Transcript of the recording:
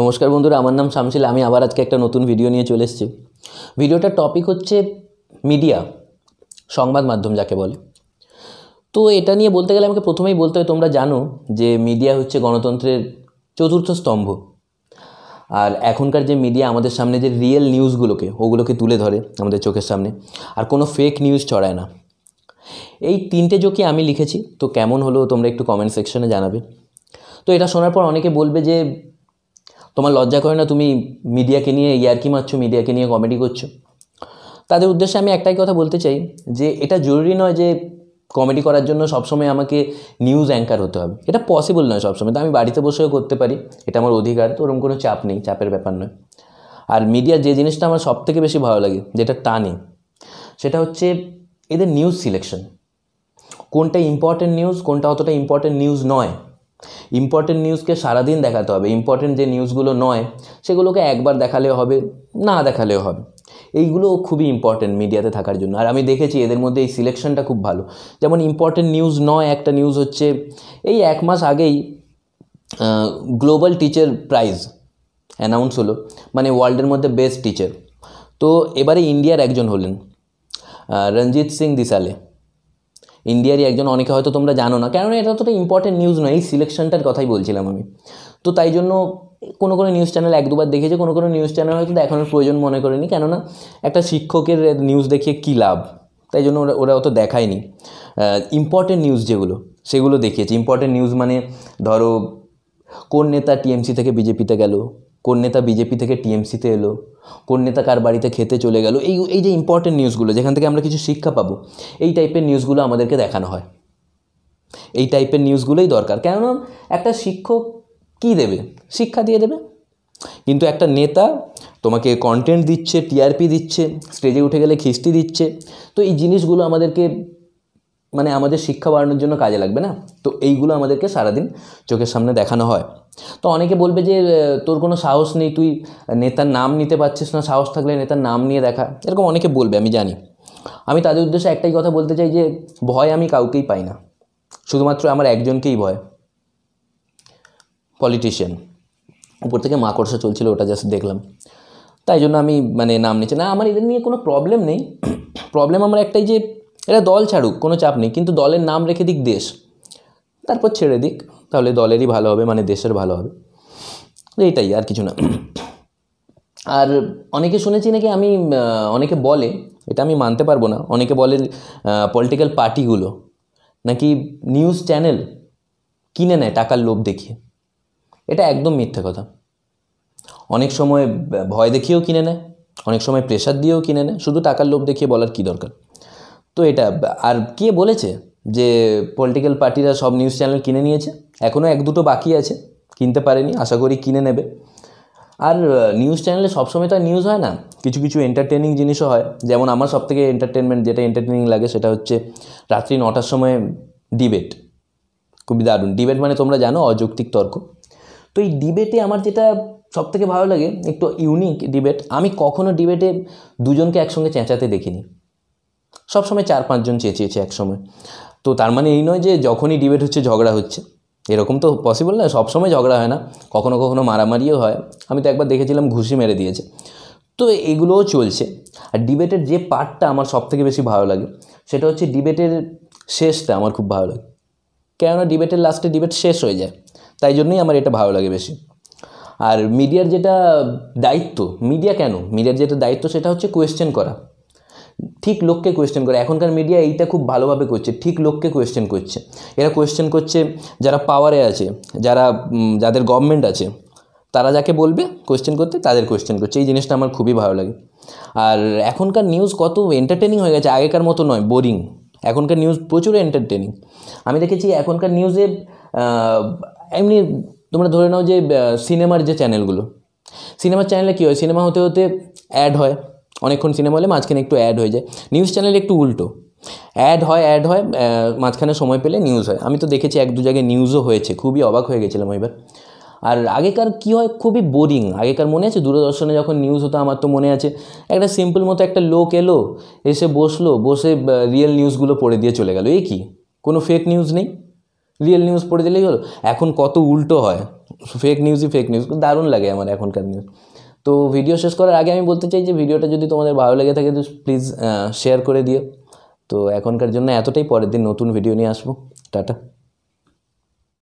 নমস্কার বন্ধুরা আমার নাম শামসিল আমি আবার আজকে একটা নতুন ভিডিও নিয়ে চলে এসেছি ভিডিওটার টপিক হচ্ছে মিডিয়া সংবাদ মাধ্যম যাকে বলে তো এটা নিয়ে বলতে গেলে আমাকে প্রথমেই বলতে হয় তোমরা জানো যে মিডিয়া হচ্ছে গণতন্ত্রের চতুর্থ স্তম্ভ আর এখনকার যে মিডিয়া আমাদের সামনে যে রিয়েল নিউজগুলোকে ওগুলোকে তুলে ধরে আমাদের চোখের সামনে আর কোনো ফেক নিউজ ছড়ায় না এই তিনটে জোকে আমি লিখেছি তো কেমন হলো তোমরা একটু কমেন্ট সেকশনে জানাবে তো এটা শোনার পর অনেকে বলবে যে তোমার লজ্জা করে না তুমি মিডিয়াকে নিয়ে ইয়ার্কি মারছো মিডিয়াকে নিয়ে কমেডি করছো তাদের উদ্দেশ্যে আমি একটাই কথা বলতে চাই যে এটা জরুরি নয় যে কমেডি করার জন্য সবসময় আমাকে নিউজ অ্যাঙ্কার হতে হবে এটা পসিবল নয় সবসময় তো আমি বাড়িতে বসেও করতে পারি এটা আমার অধিকার তো ওরকম কোনো চাপ নেই চাপের ব্যাপার নয় আর মিডিয়া যে জিনিসটা আমার সব থেকে বেশি ভালো লাগে যেটা টানে সেটা হচ্ছে এদের নিউজ সিলেকশন কোনটা ইম্পর্টেন্ট নিউজ কোনটা অতটা ইম্পর্টেন্ট নিউজ নয় ইম্পর্টেন্ট নিউজকে সারাদিন দেখাতে হবে ইম্পর্টেন্ট যে নিউজগুলো নয় সেগুলোকে একবার দেখালেও হবে না দেখালেও হবে এইগুলো খুবই ইম্পর্টেন্ট মিডিয়াতে থাকার জন্য আর আমি দেখেছি এদের মধ্যে এই সিলেকশনটা খুব ভালো যেমন ইম্পর্টেন্ট নিউজ নয় একটা নিউজ হচ্ছে এই এক মাস আগেই গ্লোবাল টিচার প্রাইজ অ্যানাউন্স হলো মানে ওয়ার্ল্ডের মধ্যে বেস্ট টিচার তো এবারে ইন্ডিয়ার একজন হলেন রঞ্জিত সিং দিসালে ইন্ডিয়ারই একজন অনেকে হয়তো তোমরা জানো না কেননা এটা অতটা ইম্পর্টেন্ট নিউজ নয় এই সিলেকশনটার কথাই বলছিলাম আমি তো তাই জন্য কোনো কোনো নিউজ চ্যানেল এক দুবার দেখেছে কোনো কোনো নিউজ চ্যানেল হয়তো দেখানোর প্রয়োজন মনে করেনি কেননা একটা শিক্ষকের নিউজ দেখিয়ে কী লাভ তাই জন্য ওরা ওরা অত দেখায়নি ইম্পর্টেন্ট নিউজ যেগুলো সেগুলো দেখিয়েছে ইম্পর্টেন্ট নিউজ মানে ধরো কোন নেতা টিএমসি থেকে বিজেপিতে গেল কোন নেতা বিজেপি থেকে টিএমসিতে এলো কোন নেতা কার বাড়িতে খেতে চলে গেল এই এই যে ইম্পর্টেন্ট নিউজগুলো যেখান থেকে আমরা কিছু শিক্ষা পাবো এই টাইপের নিউজগুলো আমাদেরকে দেখানো হয় এই টাইপের নিউজগুলোই দরকার কেননা একটা শিক্ষক কি দেবে শিক্ষা দিয়ে দেবে কিন্তু একটা নেতা তোমাকে কন্টেন্ট দিচ্ছে টিআরপি দিচ্ছে স্টেজে উঠে গেলে খিস্তি দিচ্ছে তো এই জিনিসগুলো আমাদেরকে মানে আমাদের শিক্ষা বাড়ানোর জন্য কাজে লাগবে না তো এইগুলো আমাদেরকে সারাদিন চোখের সামনে দেখানো হয় তো অনেকে বলবে যে তোর কোনো সাহস নেই তুই নেতার নাম নিতে পারছিস না সাহস থাকলে নেতার নাম নিয়ে দেখা এরকম অনেকে বলবে আমি জানি আমি তাদের উদ্দেশ্যে একটাই কথা বলতে চাই যে ভয় আমি কাউকেই পাই না শুধুমাত্র আমার একজনকেই ভয় পলিটিশিয়ান উপর থেকে মাকড়সা চলছিল ওটা জাস্ট দেখলাম তাই জন্য আমি মানে নাম নিচ্ছি না আমার এদের নিয়ে কোনো প্রবলেম নেই প্রবলেম আমার একটাই যে এটা দল ছাড়ুক কোনো চাপ নেই কিন্তু দলের নাম রেখে দিক দেশ তারপর ছেড়ে দিক তাহলে দলেরই ভালো হবে মানে দেশের ভালো হবে এইটাই আর কিছু না আর অনেকে শুনেছি নাকি আমি অনেকে বলে এটা আমি মানতে পারবো না অনেকে বলে পলিটিক্যাল পার্টিগুলো নাকি নিউজ চ্যানেল কিনে নেয় টাকার লোভ দেখিয়ে এটা একদম মিথ্যে কথা অনেক সময় ভয় দেখিয়েও কিনে নেয় অনেক সময় প্রেশার দিয়েও কিনে নেয় শুধু টাকার লোভ দেখিয়ে বলার কী দরকার তো এটা আর কে বলেছে যে পলিটিক্যাল পার্টিরা সব নিউজ চ্যানেল কিনে নিয়েছে এখনও এক দুটো বাকি আছে কিনতে পারেনি আশা করি কিনে নেবে আর নিউজ চ্যানেলে সবসময় তো আর নিউজ হয় না কিছু কিছু এন্টারটেনিং জিনিসও হয় যেমন আমার সব থেকে এন্টারটেনমেন্ট যেটা এন্টারটেনিং লাগে সেটা হচ্ছে রাত্রি নটার সময় ডিবেট খুবই দারুণ ডিবেট মানে তোমরা জানো অযৌক্তিক তর্ক তো এই ডিবেটে আমার যেটা সব থেকে ভালো লাগে একটু ইউনিক ডিবেট আমি কখনও ডিবেটে দুজনকে একসঙ্গে চেঁচাতে দেখিনি সবসময় চার পাঁচজন চেঁচিয়েছে একসময় তো তার মানে এই নয় যে যখনই ডিবেট হচ্ছে ঝগড়া হচ্ছে এরকম তো পসিবল না সবসময় ঝগড়া হয় না কখনো কখনো মারামারিও হয় আমি তো একবার দেখেছিলাম ঘুষি মেরে দিয়েছে তো এগুলোও চলছে আর ডিবেটের যে পার্টটা আমার সবথেকে বেশি ভালো লাগে সেটা হচ্ছে ডিবেটের শেষটা আমার খুব ভালো লাগে কেননা ডিবেটের লাস্টে ডিবেট শেষ হয়ে যায় তাই জন্যই আমার এটা ভালো লাগে বেশি আর মিডিয়ার যেটা দায়িত্ব মিডিয়া কেন মিডিয়ার যেটা দায়িত্ব সেটা হচ্ছে কোয়েশ্চেন করা ঠিক লোককে কোয়েশ্চেন করে এখনকার মিডিয়া এইটা খুব ভালোভাবে করছে ঠিক লোককে কোয়েশ্চেন করছে এরা কোয়েশ্চেন করছে যারা পাওয়ারে আছে যারা যাদের গভর্নমেন্ট আছে তারা যাকে বলবে কোয়েশ্চেন করতে তাদের কোয়েশ্চেন করছে এই জিনিসটা আমার খুবই ভালো লাগে আর এখনকার নিউজ কত এন্টারটেনিং হয়ে গেছে আগেকার মতো নয় বোরিং এখনকার নিউজ প্রচুর এন্টারটেনিং আমি দেখেছি এখনকার নিউজে এমনি তোমরা ধরে নাও যে সিনেমার যে চ্যানেলগুলো সিনেমার চ্যানেলে কী হয় সিনেমা হতে হতে অ্যাড হয় অনেকক্ষণ সিনেমা হলে মাঝখানে একটু অ্যাড হয়ে যায় নিউজ চ্যানেলে একটু উল্টো অ্যাড হয় অ্যাড হয় মাঝখানে সময় পেলে নিউজ হয় আমি তো দেখেছি এক দু জায়গায় নিউজও হয়েছে খুবই অবাক হয়ে গেছিলাম এবার আর আগেকার কী হয় খুবই বোরিং আগেকার মনে আছে দূরদর্শনে যখন নিউজ হতো আমার তো মনে আছে একটা সিম্পল মতো একটা লোক এলো এসে বসলো বসে রিয়েল নিউজগুলো পড়ে দিয়ে চলে গেল এই কি কোনো ফেক নিউজ নেই রিয়েল নিউজ পড়ে দিলেই হলো এখন কত উল্টো হয় ফেক নিউজই ফেক নিউজ দারুণ লাগে আমার এখনকার নিউজ তো ভিডিও শেষ করার আগে আমি বলতে চাই যে ভিডিওটা যদি তোমাদের ভালো লেগে থাকে তো প্লিজ শেয়ার করে দিও তো এখনকার জন্য এতটাই পরের দিন নতুন ভিডিও নিয়ে আসবো টাটা